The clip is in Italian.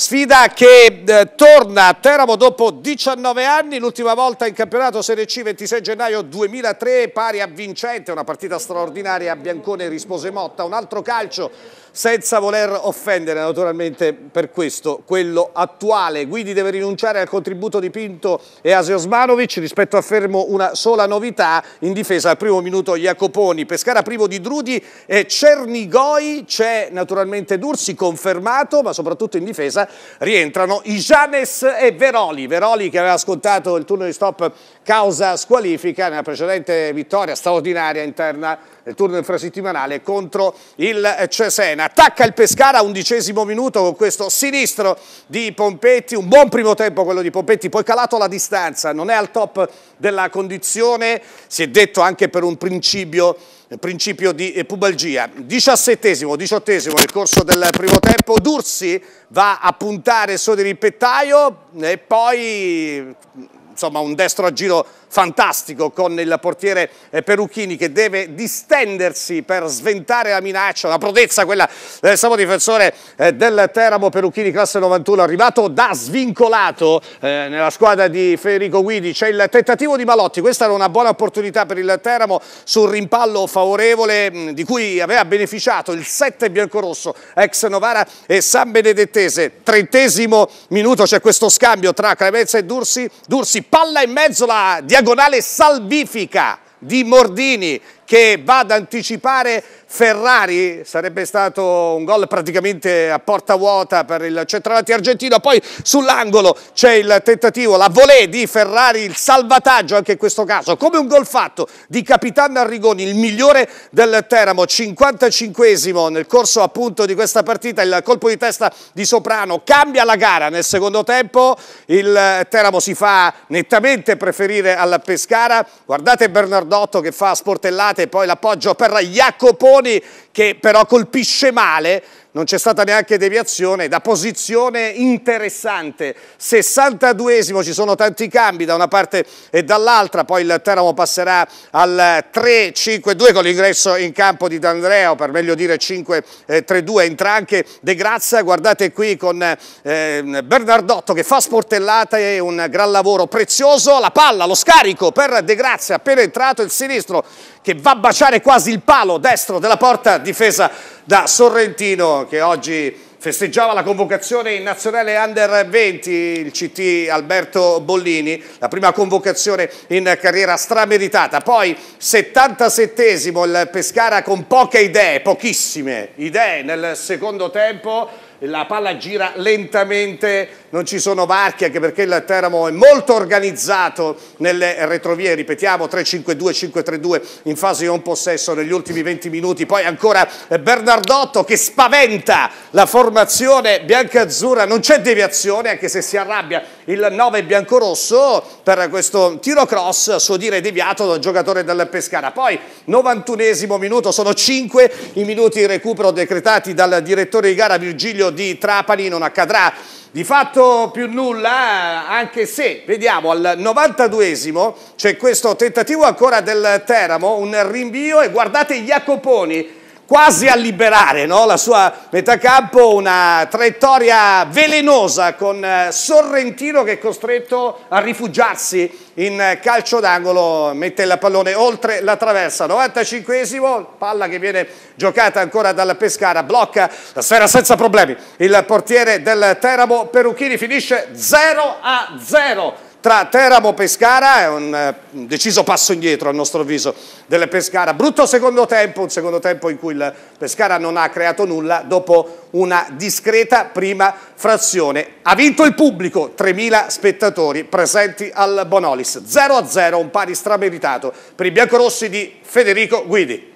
sfida che eh, torna a Teramo dopo 19 anni, l'ultima volta in campionato Serie C 26 gennaio 2003, pari a vincente, una partita straordinaria, a Biancone rispose Motta, un altro calcio senza voler offendere naturalmente per questo quello attuale. Guidi deve rinunciare al contributo di Pinto e Aseosmanovic rispetto a Fermo una sola novità in difesa al primo minuto Jacoponi, Pescara privo di Drudi e Cernigoi, c'è naturalmente Dursi confermato ma soprattutto in difesa rientrano Ijanes e Veroli, Veroli che aveva ascoltato il turno di stop causa squalifica nella precedente vittoria straordinaria interna del turno infrasettimanale contro il Cesena. Attacca il Pescara undicesimo minuto con questo sinistro di Pompetti, un buon primo tempo quello di Pompetti, poi calato la distanza, non è al top della condizione, si è detto anche per un principio principio di pubalgia. Diciassettesimo, diciottesimo nel corso del primo tempo, Dursi va a puntare su di ripettaio e poi insomma un destro a giro fantastico con il portiere eh, Perucchini che deve distendersi per sventare la minaccia, la prodezza quella del sabato difensore eh, del Teramo Perucchini classe 91 arrivato da svincolato eh, nella squadra di Federico Guidi, c'è il tentativo di Malotti, questa era una buona opportunità per il Teramo sul rimpallo favorevole mm, di cui aveva beneficiato il 7 biancorosso ex Novara e San Benedettese, trentesimo minuto c'è questo scambio tra Cremenza e Dursi, Dursi palla in mezzo la diagonale diagonale salvifica di Mordini che va ad anticipare Ferrari, sarebbe stato un gol praticamente a porta vuota per il centravanti argentino, poi sull'angolo c'è il tentativo, la volée di Ferrari, il salvataggio anche in questo caso, come un gol fatto di Capitano Arrigoni, il migliore del Teramo, 55esimo nel corso appunto di questa partita, il colpo di testa di Soprano, cambia la gara nel secondo tempo, il Teramo si fa nettamente preferire al Pescara, guardate Bernardotto che fa sportellate poi l'appoggio per Jacoponi che però colpisce male non c'è stata neanche deviazione, da posizione interessante, 62esimo, ci sono tanti cambi da una parte e dall'altra, poi il Teramo passerà al 3-5-2 con l'ingresso in campo di D'Andrea, o per meglio dire 5-3-2, entra anche De Grazia, guardate qui con ehm, Bernardotto che fa sportellata e un gran lavoro prezioso, la palla, lo scarico per De Grazia, appena entrato il sinistro che va a baciare quasi il palo destro della porta difesa da Sorrentino che oggi festeggiava la convocazione in nazionale under 20 il CT Alberto Bollini, la prima convocazione in carriera strameritata, poi 77esimo il Pescara con poche idee, pochissime idee nel secondo tempo la palla gira lentamente, non ci sono varchi anche perché il Teramo è molto organizzato nelle retrovie, ripetiamo 3-5-2, 5-3-2 in fase di non possesso negli ultimi 20 minuti, poi ancora Bernardotto che spaventa la formazione bianca-azzurra, non c'è deviazione anche se si arrabbia il 9 biancorosso per questo tiro cross, a suo dire deviato da un giocatore del Pescara. Poi 91 minuto, sono 5 i minuti di recupero decretati dal direttore di gara Virgilio di Trapani, non accadrà di fatto più nulla, eh, anche se vediamo al 92esimo c'è questo tentativo ancora del Teramo, un rinvio e guardate Jacoponi quasi a liberare no? la sua metà campo, una traiettoria velenosa con eh, Sorrentino che è costretto a rifugiarsi in calcio d'angolo, mette il pallone oltre la traversa, 95esimo, palla che viene giocata ancora dalla Pescara, blocca la sfera senza problemi, il portiere del Teramo Perucchini finisce 0 a 0 tra Teramo e Pescara è eh, un deciso passo indietro a nostro avviso delle Pescara, brutto secondo tempo, un secondo tempo in cui il Pescara non ha creato nulla dopo una discreta prima frazione. Ha vinto il pubblico, 3.000 spettatori presenti al Bonolis, 0-0, un pari strameritato per i biancorossi di Federico Guidi.